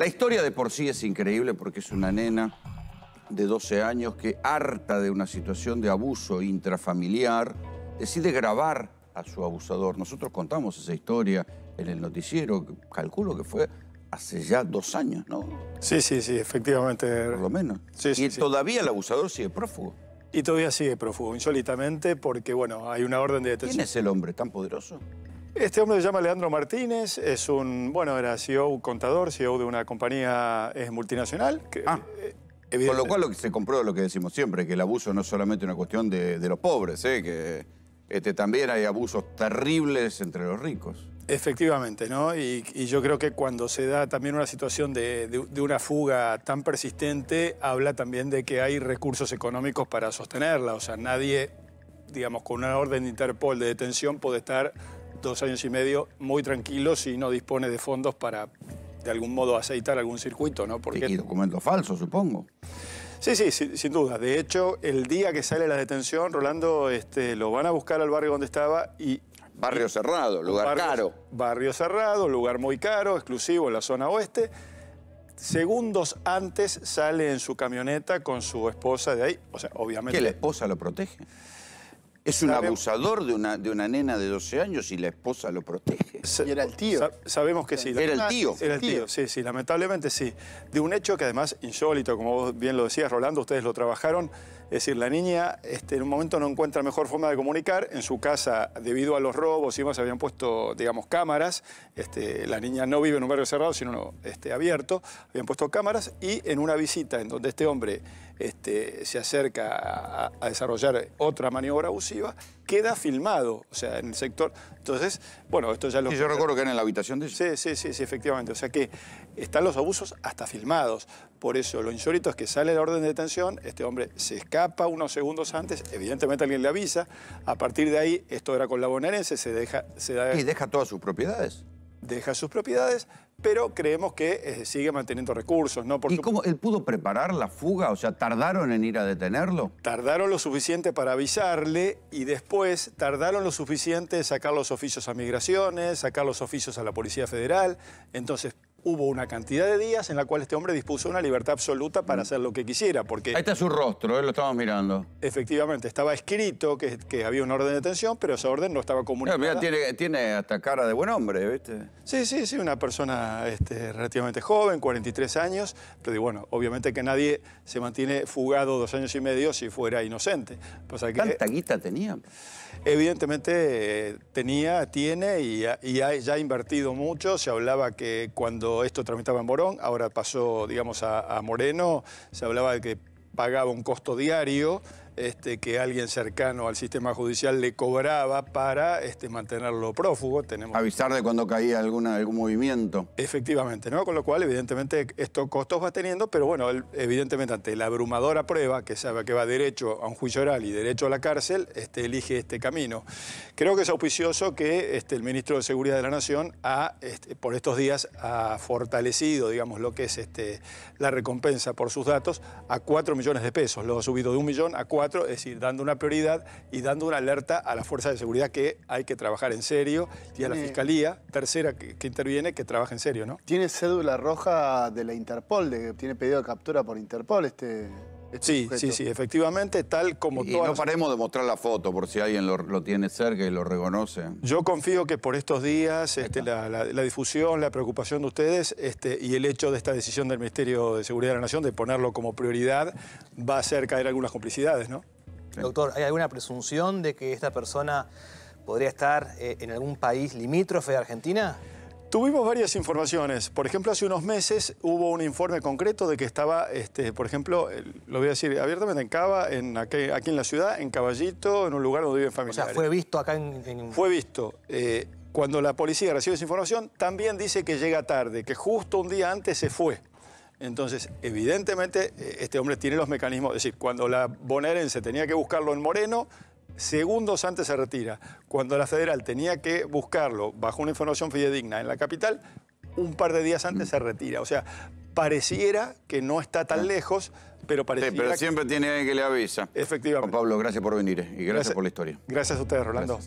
La historia de por sí es increíble porque es una nena de 12 años que, harta de una situación de abuso intrafamiliar, decide grabar a su abusador. Nosotros contamos esa historia en el noticiero, calculo que fue hace ya dos años, ¿no? Sí, sí, sí, efectivamente. Por lo menos. y todavía el abusador sigue prófugo. Y todavía sigue prófugo, insólitamente, porque, bueno, hay una orden de detención. ¿Quién es el hombre tan poderoso? Este hombre se llama Leandro Martínez, es un, bueno, era CEO, contador, CEO de una compañía multinacional. Ah. Eh, con lo cual se comprueba lo que decimos siempre, que el abuso no es solamente una cuestión de, los pobres, eh, que este, también hay abusos terribles entre los ricos. Efectivamente, ¿no? Y, yo creo que cuando se da también una situación de, una fuga tan persistente, habla también de que hay recursos económicos para sostenerla. O sea, nadie, digamos, con una orden de Interpol de detención puede estar dos años y medio muy tranquilo, si no dispone de fondos para, de algún modo, aceitar algún circuito, ¿no? Porque... Y documentos falsos, supongo. Sí, sí, sin, duda. De hecho, el día que sale la detención, Rolando, este, lo van a buscar al barrio donde estaba y... Barrio cerrado, lugar caro. Barrio cerrado, lugar muy caro, exclusivo en la zona oeste. Segundos antes sale en su camioneta con su esposa de ahí. O sea, obviamente... ¿Que la esposa lo protege? Es un abusador de una, de una nena de 12 años y la esposa lo protege. Y era el tío. sabemos que sí. Era el tío. Era el tío, sí, sí, lamentablemente sí. De un hecho que además insólito, como vos bien lo decías, Rolando, ustedes lo trabajaron. Es decir, la niña este, en un momento no encuentra mejor forma de comunicar. En su casa, debido a los robos y más, habían puesto, digamos, cámaras. Este, la niña no vive en un barrio cerrado, sino este, abierto. Habían puesto cámaras y en una visita en donde este hombre este, se acerca a, desarrollar otra maniobra abusiva, queda filmado, o sea, en el sector. Entonces, bueno, esto ya lo... Y yo recuerdo que era en la habitación de Sí, sí, sí, sí, efectivamente. O sea que están los abusos hasta filmados. Por eso lo insólito es que sale la orden de detención, este hombre se escapa unos segundos antes, evidentemente alguien le avisa, a partir de ahí, esto era con la bonaerense, se deja... Se da... Y deja todas sus propiedades deja sus propiedades, pero creemos que eh, sigue manteniendo recursos. ¿no? ¿Y cómo él pudo preparar la fuga? O sea, ¿tardaron en ir a detenerlo? Tardaron lo suficiente para avisarle y después tardaron lo suficiente en sacar los oficios a migraciones, sacar los oficios a la Policía Federal. Entonces, hubo una cantidad de días en la cual este hombre dispuso una libertad absoluta para mm. hacer lo que quisiera, porque... Ahí está su rostro, eh, lo estamos mirando. Efectivamente, estaba escrito que, había una orden de detención, pero esa orden no estaba comunicada. Mira, tiene, hasta cara de buen hombre, ¿viste? Sí, sí, sí, una persona este, relativamente joven, 43 años, pero bueno, obviamente que nadie se mantiene fugado dos años y medio si fuera inocente. ¿Cuánta guita tenía? Evidentemente eh, tenía, tiene y, ya ha invertido mucho. Se hablaba que cuando esto tramitaba en Morón, ahora pasó, digamos, a Moreno, se hablaba de que pagaba un costo diario este, que alguien cercano al sistema judicial le cobraba para este, mantenerlo prófugo. Tenemos... Avisar de cuando caía alguna, algún movimiento. Efectivamente, ¿no? Con lo cual, evidentemente, estos costos va teniendo, pero bueno, evidentemente, ante la abrumadora prueba, que sabe que va derecho a un juicio oral y derecho a la cárcel, este, elige este camino. Creo que es auspicioso que el ministro de Seguridad de la Nación ha, por estos días ha fortalecido, digamos, lo que es la recompensa por sus datos a 4 millones de pesos. Lo ha subido de un millón a 4 es decir, dando una prioridad y dando una alerta a la fuerza de seguridad que hay que trabajar en serio y a la fiscalía, tercera que, interviene, que trabaje en serio, ¿no? Tiene cédula roja de la Interpol, de, tiene pedido de captura por Interpol este este sí, sí, sí, efectivamente, tal como y no paremos de mostrar la foto por si alguien lo, tiene cerca y lo reconoce. Yo confío que por estos días este, la, difusión, la preocupación de ustedes este, y el hecho de esta decisión del Ministerio de Seguridad de la Nación de ponerlo como prioridad va a hacer caer algunas complicidades, ¿no? Doctor, ¿hay alguna presunción de que esta persona podría estar eh, en algún país limítrofe de Argentina? Tuvimos varias informaciones. Por ejemplo, hace unos meses hubo un informe concreto de que estaba, este, por ejemplo, lo voy a decir abiertamente, en Cava, en aquí, en la ciudad, en Caballito, en un lugar donde viven familiares. O sea, fue visto acá en... Fue visto. Eh, cuando la policía recibe esa información, también dice que llega tarde, que justo un día antes se fue. Entonces, evidentemente, eh, este hombre tiene los mecanismos. Es decir, cuando la bonaerense tenía que buscarlo en Moreno, segundos antes se retira. Cuando la federal tenía que buscarlo bajo una información fidedigna en la capital, un par de días antes se retira. O sea, pareciera que no está tan lejos, pero pareciera... Sí, pero siempre tiene alguien que le avisa. Efectivamente. Juan Pablo, gracias por venir y gracias, por la historia. Gracias a ustedes, Rolando.